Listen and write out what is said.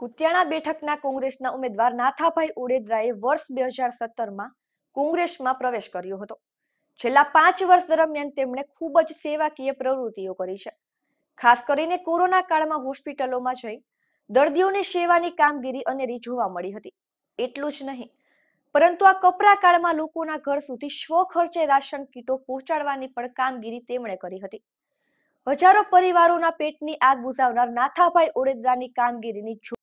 કુતિયાણા બેઠકના કોંગ્રેસના ઉમેદવાર નાથાભાઈ ઉડેદરાએ વર્ષ બે હજાર સત્તરમાં કોંગ્રેસમાં પ્રવેશ કર્યો હતો છેલ્લા પાંચ વર્ષ દરમિયાન તેમણે ખૂબ જ સેવાકીય પ્રવૃત્તિઓ કરી છે ખાસ કરીને કોરોના કાળમાં હોસ્પિટલોમાં જઈ દર્દીઓની સેવાની કામગીરી અનેરી જોવા મળી હતી એટલું જ નહીં પરંતુ આ કપરા કાળમાં લોકોના ઘર સુધી સ્વખર્ચે રાશન કીટો પહોંચાડવાની પણ કામગીરી તેમણે કરી હતી હજારો પરિવારોના પેટની આગ બુઝાવનાર નાથાભાઈ ઓડેદરાની કામગીરીની